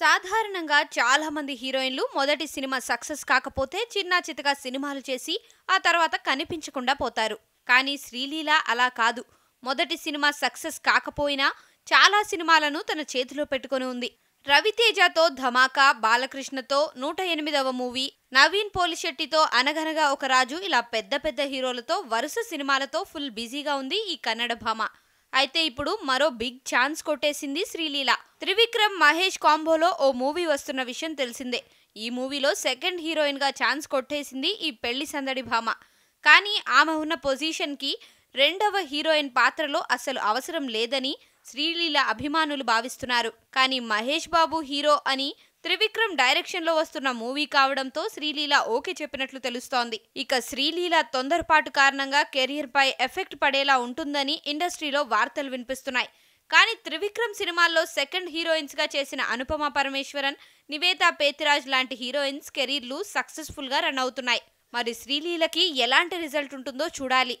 సాధారణంగా చాలా మంది హీరోయిన్లు మొదటి సినిమా సక్సెస్ కాకపోతే చిన్నా చితగా సినిమాలు చేసి ఆ తర్వాత కనిపించకుండా పోతారు కానీ శ్రీలీల అలా కాదు మొదటి సినిమా సక్సెస్ కాకపోయినా చాలా సినిమాలను తన చేతిలో పెట్టుకుని ఉంది రవితేజతో ధమాకా బాలకృష్ణతో నూట ఎనిమిదవ మూవీ నవీన్ పోలిశెట్టితో అనగనగా ఒక రాజు ఇలా పెద్ద పెద్ద హీరోలతో వరుస సినిమాలతో ఫుల్ బిజీగా ఉంది ఈ కన్నడ భామ అయితే ఇప్పుడు మరో బిగ్ ఛాన్స్ కొట్టేసింది శ్రీలీల త్రివిక్రమ్ మహేష్ కాంబోలో ఓ మూవీ వస్తున్న విషయం తెలిసిందే ఈ మూవీలో సెకండ్ హీరోయిన్గా ఛాన్స్ కొట్టేసింది ఈ పెళ్లి సందడి భామ కానీ ఆమె ఉన్న పొజిషన్కి రెండవ హీరోయిన్ పాత్రలో అసలు అవసరం లేదని శ్రీలీల అభిమానులు భావిస్తున్నారు కానీ మహేష్ బాబు హీరో అని త్రివిక్రమ్ డైరెక్షన్లో వస్తున్న మూవీ కావడంతో శ్రీలీల ఓకే చెప్పినట్లు తెలుస్తోంది ఇక శ్రీలీల తొందరపాటు కారణంగా పై ఎఫెక్ట్ పడేలా ఉంటుందని ఇండస్ట్రీలో వార్తలు వినిపిస్తున్నాయి కానీ త్రివిక్రమ్ సినిమాల్లో సెకండ్ హీరోయిన్స్గా చేసిన అనుపమ పరమేశ్వరన్ నివేత పేతిరాజ్ లాంటి హీరోయిన్స్ కెరీర్లు సక్సెస్ఫుల్గా రన్ అవుతున్నాయి మరి శ్రీలీలకి ఎలాంటి రిజల్ట్ ఉంటుందో చూడాలి